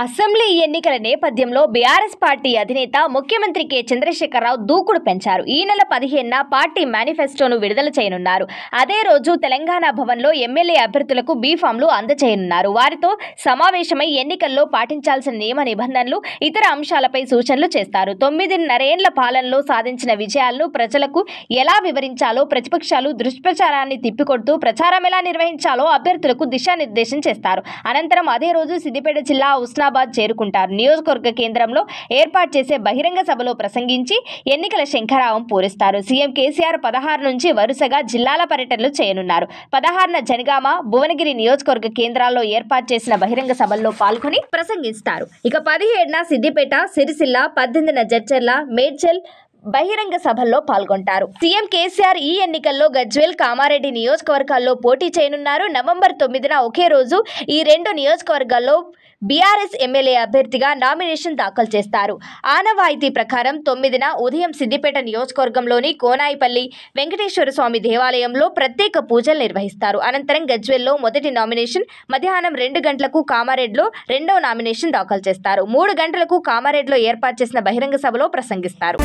assembly ఎన్నికల నేపథ్యంలో BRS party అధినేత ముఖ్యమంత్రి కె చంద్రశేఖరరావు దూకుడు పెంచారు ఈ నెల పదిహేనున పార్టీ మేనిఫెస్టోను విడుదల చేయనున్నారు అదే రోజు తెలంగాణ భవన్లో ఎమ్మెల్యే అభ్యర్థులకు బీఫామ్లు అందజేయనున్నారు వారితో సమావేశమై ఎన్నికల్లో పాటించాల్సిన నియమ నిబంధనలు ఇతర అంశాలపై సూచనలు చేస్తారు తొమ్మిదిన్నరేండ్ల పాలనలో సాధించిన విజయాలను ప్రజలకు ఎలా వివరించాలో ప్రతిపక్షాలు దుష్ప్రచారాన్ని తిప్పికొడుతూ ప్రచారం ఎలా నిర్వహించాలో అభ్యర్థులకు దిశానిర్దేశం చేస్తారు అనంతరం అదే రోజు సిద్దిపేట జిల్లా ఉస్నా హుస్నాబాద్ చేరుకుంటారు నియోజకవర్గ కేంద్రంలో ఏర్పాటు చేసే బహిరంగ సభలో ప్రసంగించి ఎన్నికల శంఖరావం పూరిస్తారు సీఎం కేసీఆర్ పదహారు నుంచి వరుసగా జిల్లాల పర్యటనలు చేయనున్నారు పదహారున జనగామ భువనగిరి నియోజకవర్గ కేంద్రాల్లో ఏర్పాటు చేసిన బహిరంగ సభల్లో పాల్గొని ప్రసంగిస్తారు ఇక పదిహేడున సిద్దిపేట సిరిసిల్ల పద్దెనిమిదిన జడ్చర్ల మేడ్చల్ బహిరంగ సభల్లో పాల్గొంటారు సీఎం కేసీఆర్ ఈ ఎన్నికల్లో గజ్వేల్ కామారెడ్డి నియోజకవర్గాల్లో పోటీ చేయనున్నారు నవంబర్ తొమ్మిదిన ఒకే రోజు ఈ రెండు నియోజకవర్గాల్లో బీఆర్ఎస్ ఎమ్మెల్యే అభ్యర్థిగా నామినేషన్ దాఖలు చేస్తారు ఆనవాయితీ ప్రకారం తొమ్మిదిన ఉదయం సిద్దిపేట నియోజకవర్గంలోని కోనాయిపల్లి వెంకటేశ్వర స్వామి దేవాలయంలో ప్రత్యేక పూజలు నిర్వహిస్తారు అనంతరం గజ్వెల్లో మొదటి నామినేషన్ మధ్యాహ్నం రెండు గంటలకు కామారెడ్లో రెండవ నామినేషన్ దాఖలు చేస్తారు మూడు గంటలకు కామారెడ్లో ఏర్పాటు చేసిన బహిరంగ సభలో ప్రసంగిస్తారు